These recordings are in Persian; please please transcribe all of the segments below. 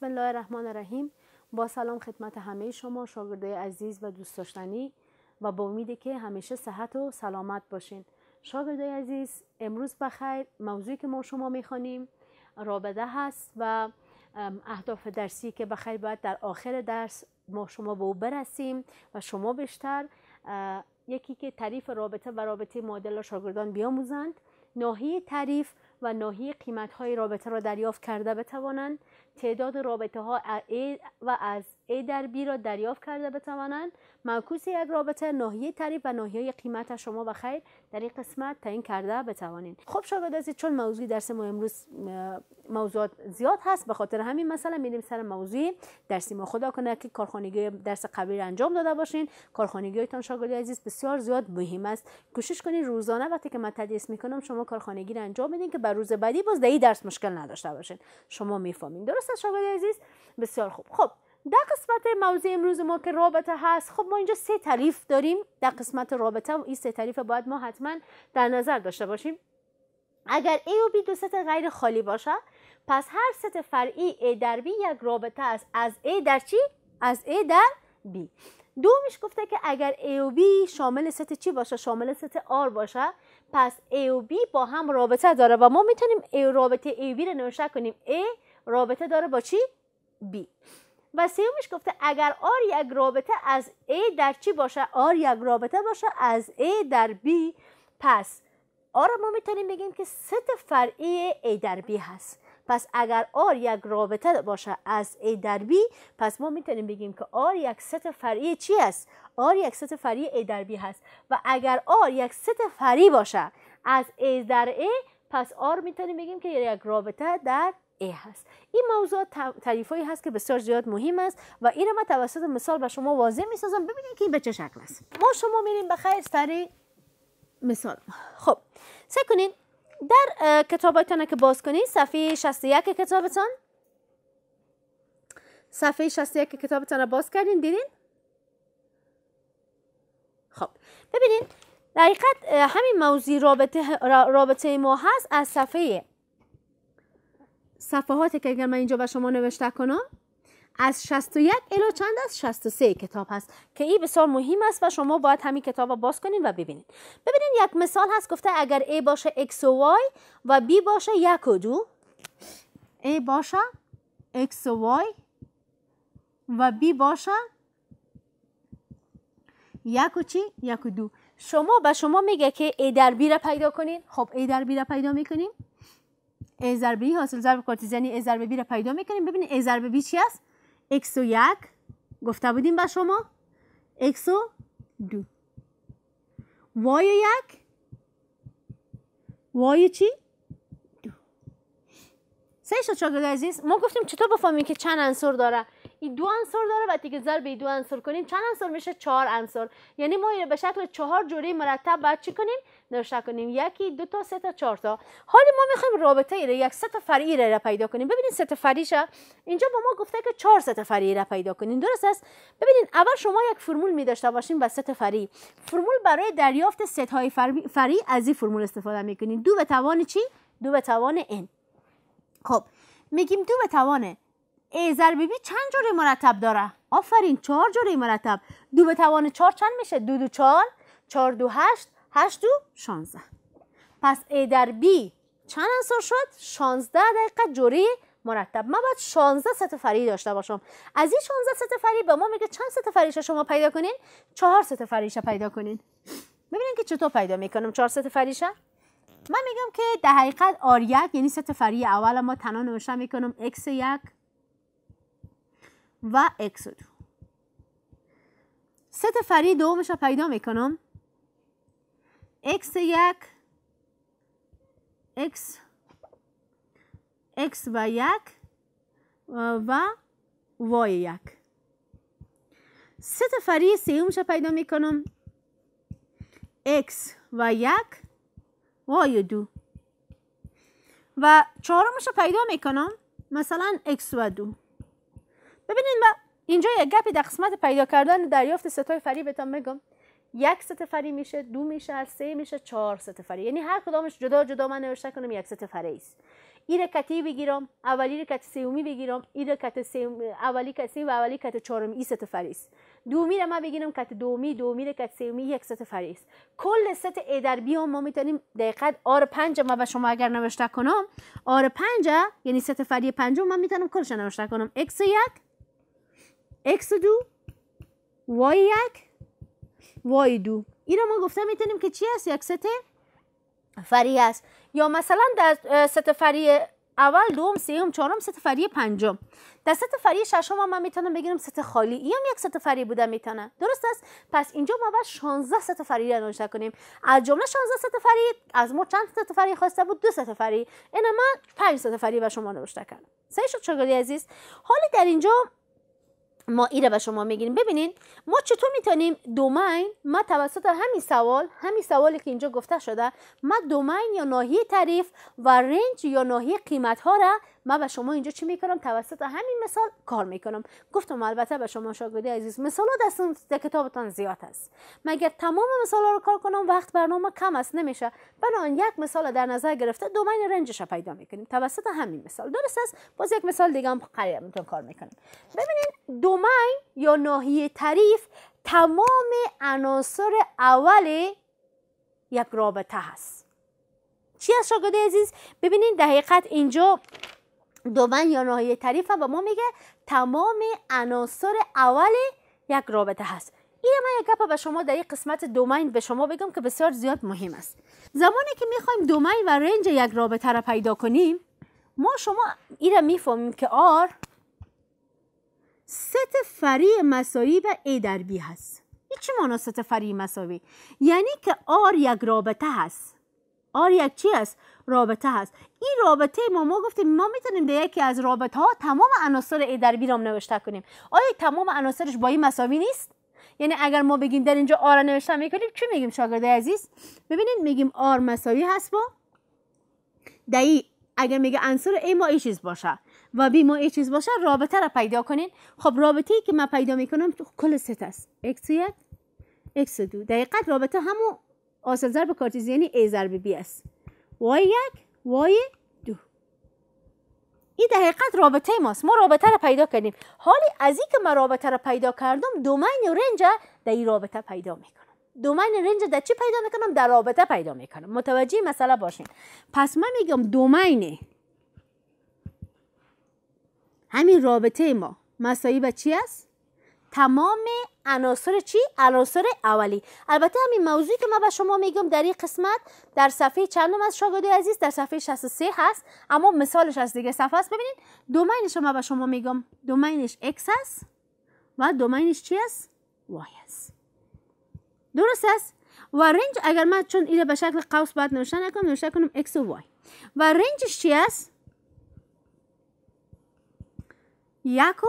بسم الله الرحمن الرحیم با سلام خدمت همه شما شاگرده عزیز و دوست داشتنی و با امیدی که همیشه صحت و سلامت باشین شاگرده عزیز امروز بخیر موضوعی که ما شما میخوانیم رابطه هست و اهداف درسی که بخیر باید در آخر درس ما شما به او برسیم و شما بیشتر یکی که تعریف رابطه و رابطه معادل شاگردان بیاموزند ناحیه تعریف و ناحیه قیمت های رابطه را دریافت کرده بتوانند تعداد رابطه ها و از A در B را دریافت کرده بتوانند معکوس یک رابطه ناحیه تعریف و ناحیه قیمت شما و خیر در این قسمت تعیین کرده بتوانید خب شاگرد عزیز چون موضوع درس ما امروز موضوعات زیاد هست به خاطر همین مثلا میریم سر موضوع درس ما خدا کنه که کارخانگی درس قبلی را انجام داده باشین کارخانگیتان شاگرد عزیز بسیار زیاد مهم است کوشش کنید روزانه وقتی که من تدریس میکنم شما کارخانگی را انجام بدین که بر روز بعدی باز درس مشکل نداشته باشین شما میفهمین درست است شاگرد عزیز بسیار خوب خب در قسمت موضوع امروز ما که رابطه هست خب ما اینجا سه تعریف داریم در قسمت رابطه این سه تعریف باید ما حتما در نظر داشته باشیم اگر A و B دو ست غیر خالی باشه پس هر ست فرعی A در B یک رابطه است از A در چی؟ از A در B دومش گفته که اگر A و B شامل ست چی باشه؟ شامل ست R باشه پس A و B با هم رابطه داره و ما میتونیم A رابطه A و B رو نوشته کنیم A رابطه داره با چی؟ B و سومش گفته اگر آر یک رابطه از A در چی باشه آر یک رابطه باشه از A در B پس آر ما میتونیم بگیم که ست فرعی A در B هست پس اگر آر یک رابطه باشه از A در B پس ما میتونیم بگیم که آر یک ست فرعی چی است آر یک ست فرعی A در B هست و اگر آر یک ست فرعی باشه از A در A پس آر میتونیم بگیم که یک رابطه در ای هست این موضوع هایی هست که بسیار زیاد مهم است و این رو توسط مثال به شما واضح می سازم ببینید که این به چه شکل است ما شما میریم به خیر سری مثال خب سعی کنید در کتابتان که باز کنید صفحه 61 کتابتان صفحه 61 کتابتان رو باز کردین دیدین خب ببینید در همین موضوع رابطه, رابطه ما هست از صفحه صفحاتی که اگر من اینجا به شما نوشته کنم از 61 الی چند از 63 کتاب هست که این بسیار مهم است و شما باید همین کتاب رو باز کنید و ببینید ببینید یک مثال هست گفته اگر A باشه X و Y و B باشه یک و دو A باشه X و Y و B باشه یک و چی؟ یک و دو شما به شما میگه که A در B را پیدا کنید. خب A در B را پیدا میکنیم ای ضرب ای حاصل ضرب کارتیزنی ای ضرب بی رو پیدا میکنیم ببینید ای ضرب بی چی است x و یک گفته بودیم به شما x و دو وای و یک وای چی دو سه شد شاگرد عزیز ما گفتیم چطور بفهمیم که چند انصر داره این دو انصر داره وقتی که ضرب دو انصر کنیم چند انصر میشه چهار انصر یعنی ما به شکل چهار جوری مرتب باید چی کنیم نوشته کنیم یکی دو تا سه تا چهار تا حالا ما میخوایم رابطه ایره یک سه تا فرعی را پیدا کنیم ببینید سه تا فریشه اینجا با ما گفته که چهار سه تا فرعی را پیدا کنیم درست است ببینید اول شما یک فرمول می داشته باشیم با سه تا فرعی فرمول برای دریافت سه های فرعی از این فرمول استفاده میکنید دو به توان چی دو به توان n خب میگیم دو به توان a ضرب b چند جوری مرتب داره آفرین چهار جوری مرتب دو به توان چهار چند میشه دو دو چهار چهار دو هشت 8 دو 16 پس A در B چند انصار شد؟ 16 دقیقه جوری مرتب من باید 16 ست فری داشته باشم از این 16 ست فری به ما میگه چند ست فریش شما پیدا کنین؟ 4 ست فریش پیدا کنین ببینین که چطور پیدا میکنم 4 ست فریش من میگم که در حقیقت آر یک یعنی ست فری اول ما تنها نوشته میکنم x 1 و x 2 ست فری دومش رو پیدا میکنم x یک x x و یک و وای یک سه فری فری سیومش پیدا می میکنم x و یک y دو و چهارمش پیدا می کنم. مثلا x و دو ببینید ما اینجا یک گپی در قسمت پیدا کردن دریافت ستای فری بهتان میگم یک فری میشه دو میشه سه میشه چهار فری. یعنی هر کدامش جدا جدا من نوشته کنم یک ستفری است این کتی بگیرم اولی کت سومی بگیرم این کت سوم اولی کت سوم و اولی کت چهارم این ست است دومی را ما بگیرم کت دومی دومی کت سومی یک ست است کل ست ای در بیام ما میتونیم دقیقاً آر پنج ما به شما اگر نوشته کنم آر پنج یعنی ست فری پنجم من میتونم کلش نوشته کنم اکس یک اکس دو وای یک وایدو این رو ما گفتم میتونیم که چی هست یک ست فری هست یا مثلا در ست فری اول دوم سوم چهارم ست فری پنجم در ست فری ششم من میتونم بگیرم ست خالی این هم یک ست فری بوده میتونه درست است پس اینجا ما باید 16 ست فری را نوشته کنیم از جمله 16 ست فری از ما چند ست فری خواسته بود دو ست فری اینا من 5 ست فری به شما نوشته کردم سه شد شاگردی عزیز حالا در اینجا ما ای رو به شما میگیریم ببینید ما چطور میتونیم دومین ما توسط همین سوال همین سوالی که اینجا گفته شده ما دومین یا ناحیه تعریف و رنج یا ناحیه قیمت ها را من به شما اینجا چی میکنم توسط همین مثال کار میکنم گفتم البته به شما شاگردی عزیز مثالات دستون در کتابتان زیاد است مگر تمام مثال رو کار کنم وقت برنامه کم است نمیشه بنا یک مثال در نظر گرفته دومین رنجش پیدا میکنیم توسط همین مثال درست است باز یک مثال دیگه هم کار میکنیم ببینید دومین یا ناحیه تعریف تمام عناصر اول یک رابطه هست چی از شاگرد عزیز ببینید در اینجا دومن یا ناحیه تعریف و ما میگه تمام عناصر اول یک رابطه هست این من یک گپ به شما در این قسمت دومین به شما بگم که بسیار زیاد مهم است زمانی که میخوایم دومین و رنج یک رابطه را پیدا کنیم ما شما این را میفهمیم که آر ست فری مساوی به ای در بی هست این چی مانا ست فری مساوی یعنی که آر یک رابطه هست آر یک چی است رابطه هست این رابطه ما ما گفتیم ما میتونیم در یکی از رابطه ها تمام عناصر ای در بیرام نوشته کنیم آیا تمام عناصرش با این مساوی نیست یعنی اگر ما بگیم در اینجا آر نوشته میکنیم چی میگیم شاگرد عزیز ببینید میگیم آر مساوی هست با دایی اگر میگه عنصر ای ما ای چیز باشه و بی ما ای چیز باشه رابطه را پیدا کنین خب رابطه ای که من پیدا میکنم کل ست است x یک x دو دقیقا رابطه همو آسل ضرب کارتیزیانی ای ضرب بی است وای یک وای دو این در حقیقت رابطه ماست ما رابطه را پیدا کردیم حالی از این که ما رابطه را پیدا کردم دومین رنج در این رابطه پیدا میکنم دومین رنج در چی پیدا میکنم در رابطه پیدا میکنم متوجه مسئله باشین پس من میگم دومین همین رابطه ما مسایی چی است تمام عناصر چی عناصر اولی البته همین موضوعی که ما به شما میگم در این قسمت در صفحه چندم از شاگردی عزیز در صفحه 63 هست اما مثالش از دیگه صفحه است ببینید دومینش ما به شما میگم دومینش x است و دومینش چی است y است درست است و رنج اگر ما چون اینه به شکل قوس باید نوشته نکنم نوشته کنم x و y و رنجش چی است یک و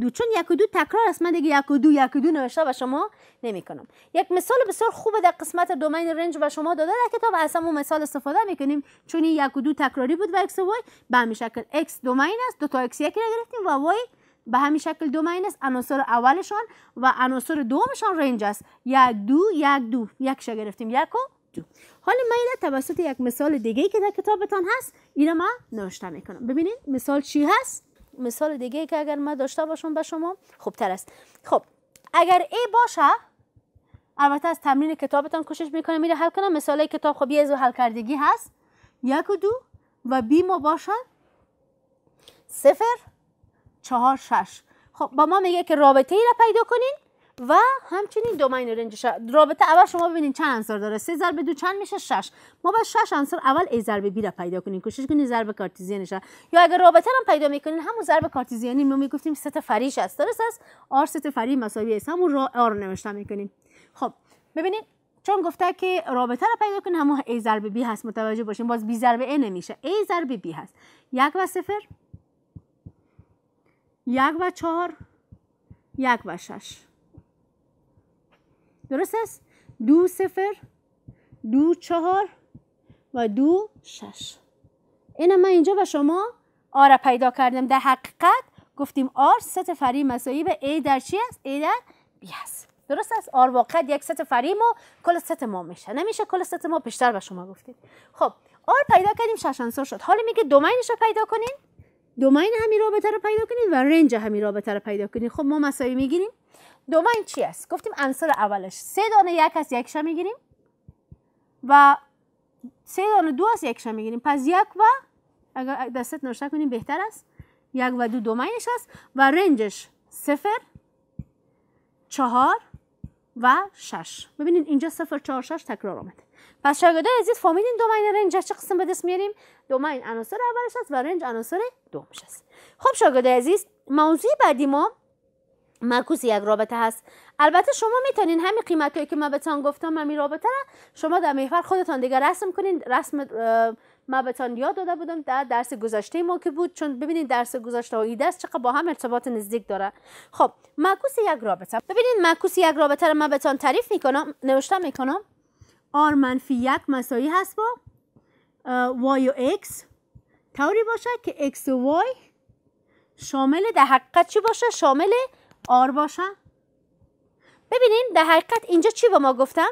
دو چون یک و دو تکرار است من دیگه یک و دو یک و دو نوشته و شما نمیکنم یک مثال بسیار خوب در قسمت دومین رنج و شما داده در کتاب اصلا و مثال استفاده میکنیم چون این یک و دو تکراری بود و ایکس و وای به همین شکل x دومین است دو تا x یک گرفتیم و وای به همین شکل دومین است عناصر اولشان و عناصر دومشان رنج است یک دو یک دو یک گرفتیم یک و دو حالا من توسط یک مثال دیگه که در کتابتان هست این ما من نوشته میکنم ببینید مثال چی هست مثال دیگه که اگر من داشته باشم به شما خوبتر است خب اگر ای باشه البته از تمرین کتابتان کوشش میکنه میره حل کنم مثال کتاب خب یه حل کردگی هست یک و دو و بی ما باشه صفر چهار شش خب با ما میگه که رابطه ای را پیدا کنین و همچنین دومین رنج رابطه اول شما ببینید چند عنصر داره سه ضرب دو چند میشه 6 ما با 6 عنصر اول ای ضرب بی را پیدا کنیم کوشش کنید ضرب شد یا اگر رابطه هم پیدا میکنین همون ضرب کارتیزیانی ما میگفتیم ست فریش است درست است آر ست فری مساوی است همون را آر نوشته میکنیم خب ببینید چون گفته که رابطه را پیدا کنیم همون ای ضرب بی هست متوجه باشیم باز بی ضرب ای نمیشه ای ضرب بی هست یک و صفر یک و چهار یک و شش درست است دو سفر، دو چهار و دو شش این من اینجا به شما آره پیدا کردم در حقیقت گفتیم آر ست فری مساوی به ای در چی است؟ ای در بی است درست است؟ آر واقعا یک ست فریم و کل ست ما میشه نمیشه کل ست ما بیشتر به شما گفتیم خب آر پیدا کردیم شش انصار شد حالا میگه دومینش رو پیدا کنین دومین همین رابطه رو پیدا کنین و رنج همین رابطه رو پیدا کنین. خب ما مساوی میگیریم دومین چی است گفتیم انصار اولش سه دانه یک از یکشا میگیریم و سه دانه دو از یکشا میگیریم پس یک و اگر دستت نوشته کنیم بهتر است یک و دو دومینش است و رنجش سفر چهار و شش ببینید اینجا سفر چهار شش تکرار آمده پس شاگردان عزیز فهمیدین دومین رنج چه قسم به دست میاریم دومین عناصر اولش است و رنج عناصر دومش است خب شاگردان عزیز موضوع بعدی ما معکوس یک رابطه هست البته شما میتونین همین قیمت هایی که من بهتان گفتم همین رابطه را شما در محور خودتان دیگه رسم کنین رسم ما بهتان یاد داده بودم در درس گذشته ما که بود چون ببینید درس گذشته و ایده چقدر با هم ارتباط نزدیک داره خب معکوس یک رابطه ببینید معکوس یک رابطه را من بهتان تعریف میکنم نوشته میکنم آر منفی یک مساوی هست با وای و اکس طوری باشه که اکس و وای شامل در حقیقت چی باشه شامل آر باشن ببینین در حقیقت اینجا چی به ما گفتم؟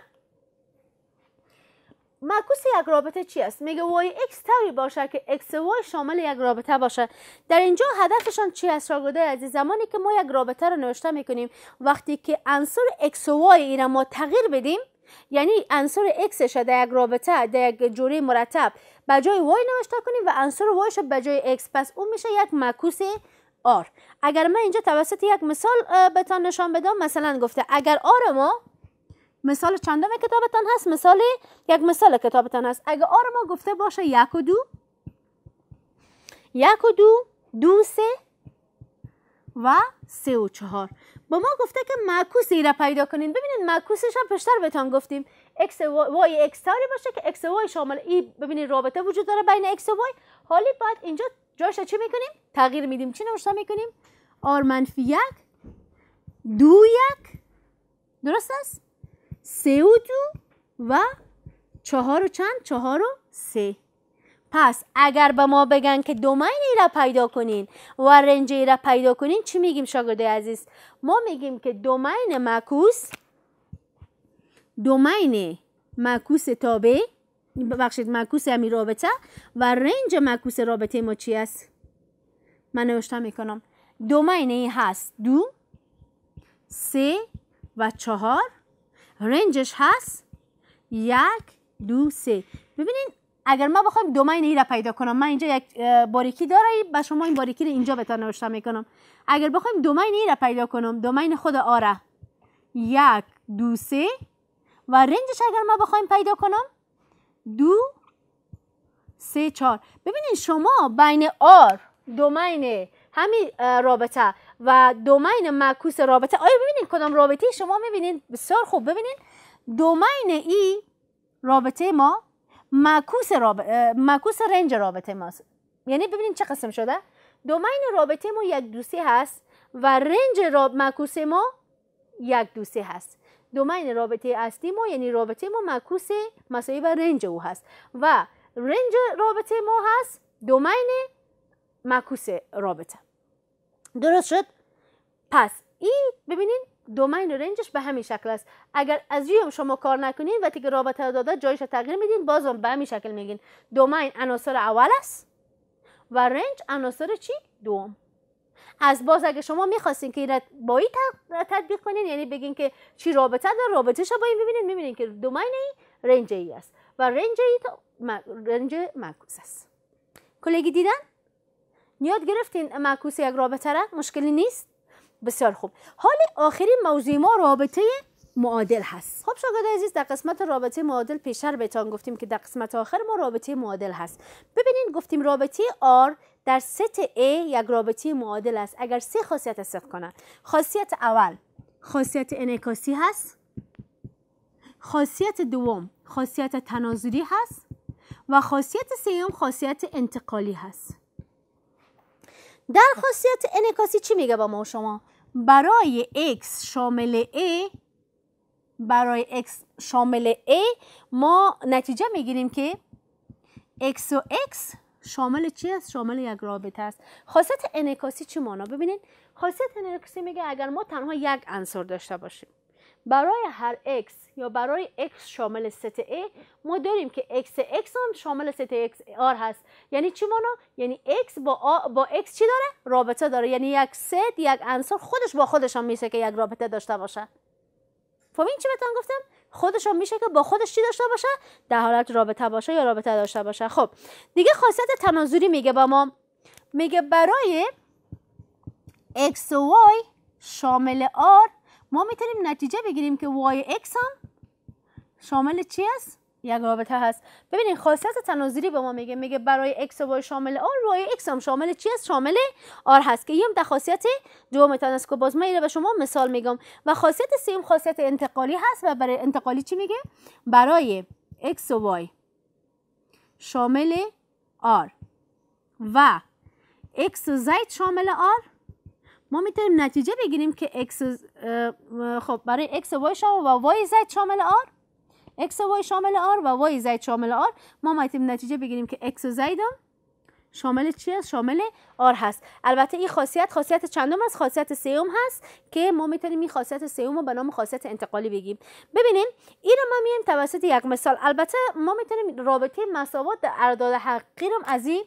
معکوس یک رابطه چی است میگه وای x توری باشه که x وای شامل یک رابطه باشه در اینجا هدفشان چی است از از زمانی که ما یک رابطه رو نوشته میکنیم وقتی که عنصر x وای y ما تغییر بدیم یعنی عنصر x در یک رابطه در یک جوری مرتب به جای وای نوشته کنیم و عنصر وایش به جای x پس اون میشه یک معکوس آر اگر من اینجا توسط یک مثال بهتان نشان بدم مثلا گفته اگر آر ما مثال چندم کتابتان هست مثال یک مثال کتابتان هست اگر آر ما گفته باشه یک و دو یک و دو دو سه و سه و چهار با ما گفته که معکوس ای را پیدا کنین ببینید معکوسش هم پیشتر بهتان گفتیم x وای x تاری باشه که x وای شامل ای ببینید رابطه وجود داره بین x و حالی باید اینجا جاش چی میکنیم تغییر میدیم چی نوشته میکنیم r منفی یک دو یک درست است سه و دو و چهار و چند چهار و سه پس اگر به ما بگن که ای را پیدا کنین و ای را پیدا کنین چی میگیم شاگرده عزیز ما میگیم که دومین مکوس، دومین مکوس تابع بخشید مکوس همی رابطه و رنج مکوس رابطه ما چی است من نوشته میکنم دومین هست دو سه و چهار رنجش هست یک دو سه ببینین اگر ما بخوایم دومین ای را پیدا کنم من اینجا یک باریکی داره و شما این باریکی رو اینجا بتا نوشته میکنم اگر بخوایم دومین ای را پیدا کنم دومین خود آره یک دو سه و رنجش اگر ما بخوایم پیدا کنم دو سه چهار ببینید شما بین آر دومین همین رابطه و دومین معکوس رابطه آیا ببینید کدام رابطه شما میبینید بسیار خوب ببینید دومین ای رابطه ما معکوس معکوس رنج رابطه ماست یعنی ببینید چه قسم شده دومین رابطه ما یک دوستی هست و رنج راب... ما یک دوستی هست دومین رابطه اصلی ما یعنی رابطه ما معکوس و رنج او هست و رنج رابطه ما هست دومین معکوس رابطه درست شد پس این ببینید دومین رنجش به همین شکل است اگر از هم شما کار نکنین و که رابطه داده جایش تغییر میدین هم به همین شکل میگین دومین عناصر اول است و رنج عناصر چی دوم از باز اگه شما میخواستین که این با این تطبیق کنین یعنی بگین که چی رابطه دار رابطه شما با این ببینین میبینین که دومین ای رنج ای است و رنج ای رنج معکوس است کلگی دیدن یاد گرفتین معکوس یک رابطه را مشکلی نیست بسیار خوب حال آخرین موضوع ما رابطه معادل هست خب شاگرد عزیز در قسمت رابطه معادل پیشتر بهتان گفتیم که در قسمت آخر ما رابطه معادل هست ببینید گفتیم رابطه R در ست A یک رابطه معادل است اگر سه خاصیت صدق کنند خاصیت اول خاصیت انعکاسی هست خاصیت دوم خاصیت تناظری هست و خاصیت سوم خاصیت انتقالی هست در خاصیت انکاسی چی میگه با ما و شما برای x شامل a برای x شامل a ما نتیجه میگیریم که x و x شامل چی است شامل یک رابطه است خاصیت انکاسی چی مانا ببینید خاصیت انکاسی میگه اگر ما تنها یک عنصر داشته باشیم برای هر x یا برای x شامل ست A ما داریم که x x هم شامل ست x R هست یعنی چی مانا؟ یعنی x با, با x چی داره؟ رابطه داره یعنی یک ست یک انصار خودش با خودش هم میشه که یک رابطه داشته باشه فهمین چی بهتون گفتم؟ خودش هم میشه که با خودش چی داشته باشه؟ در حالت رابطه باشه یا رابطه داشته باشه خب دیگه خاصیت تناظری میگه با ما میگه برای x و y شامل R ما میتونیم نتیجه بگیریم که y اکس هم شامل چی است یک رابطه هست ببینید خاصیت تناظری به ما میگه میگه برای x و y شامل آر روی x هم شامل چی است شامل آر هست که این در خاصیت دوم است که باز من به شما مثال میگم و خاصیت سیم خاصیت انتقالی هست و برای انتقالی چی میگه برای x و y شامل آر و x و z شامل آر ما میتونیم نتیجه بگیریم که x خب برای x و y شامل و y زد شامل r x و y شامل r و y زد شامل r ما میتونیم نتیجه بگیریم که x و z شامل است شامل آر هست البته این خاصیت خاصیت چندم است خاصیت سیوم هست که ما میتونیم این خاصیت سوم رو به نام خاصیت انتقالی بگیم ببینیم این رو ما میایم توسط یک مثال البته ما میتونیم رابطه مساوات در اعداد حقیقی رو از این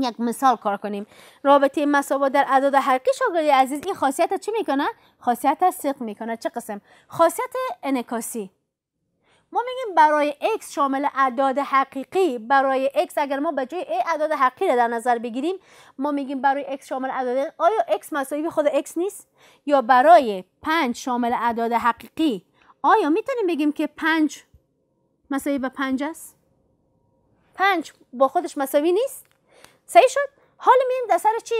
یک مثال کار کنیم رابطه مساوا در اعداد حقیقی شاگرد عزیز این خاصیت چی میکنه خاصیت صدق میکنه چه قسم خاصیت انکاسی ما میگیم برای x شامل اعداد حقیقی برای x اگر ما به جای a اعداد حقیقی را در نظر بگیریم ما میگیم برای x شامل اعداد آیا x مساوی خود x نیست یا برای 5 شامل اعداد حقیقی آیا میتونیم بگیم که 5 مساوی به 5 است 5 با خودش مساوی نیست صحیح شد حالا میریم در سر چی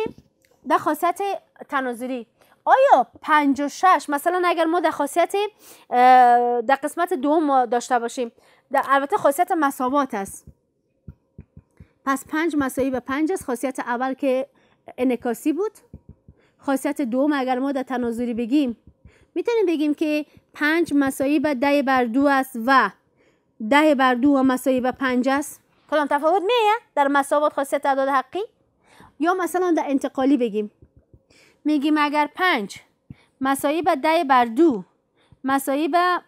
در خاصیت تناظری آیا 56 مثلا اگر ما در خاصیت در قسمت دوم داشته باشیم در البته خاصیت مساوات است پس 5 مساوی به 5 است خاصیت اول که انکاسی بود خاصیت دوم اگر ما در تناظری بگیم میتونیم بگیم که 5 مساوی به 10 بر 2 است و 10 بر 2 مساوی به 5 است کلام تفاوت میه در مساوات خاصیت تعداد حقی یا مثلا در انتقالی بگیم میگیم اگر پنج مسایی به ده بر دو مسایی به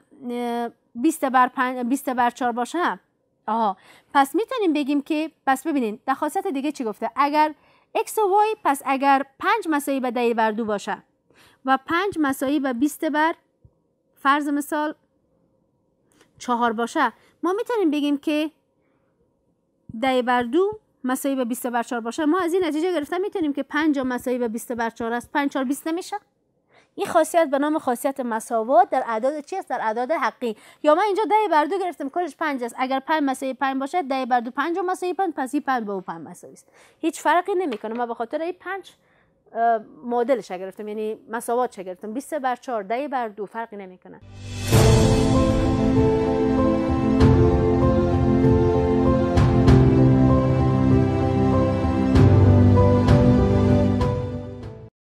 20 بر 5 20 بر باشه آها پس میتونیم بگیم که پس ببینین در خاصیت دیگه چی گفته اگر x و y پس اگر پنج مسایی به ده بر دو باشه و پنج مسایی به 20 بر فرض مثال چهار باشه ما میتونیم بگیم که 10 بر دو مساوی به 20 بر 4 باشه ما از این نتیجه گرفتم میتونیم که 5 مساوی به 20 بر 4 است 5 4 20 نمیشه این خاصیت به نام خاصیت مساوات در اعداد چی است در اعداد حقی یا من اینجا 10 بر 2 گرفتم کلش 5 است اگر 5 مساوی 5 باشه 10 بر 2 5 مساوی 5 پس این 5 به 5 مساوی است هیچ فرقی نمیکنه ما به خاطر این 5 مدلش گرفتم یعنی مساوات گرفتم 20 بر 4 ده بر دو فرقی نمیکنه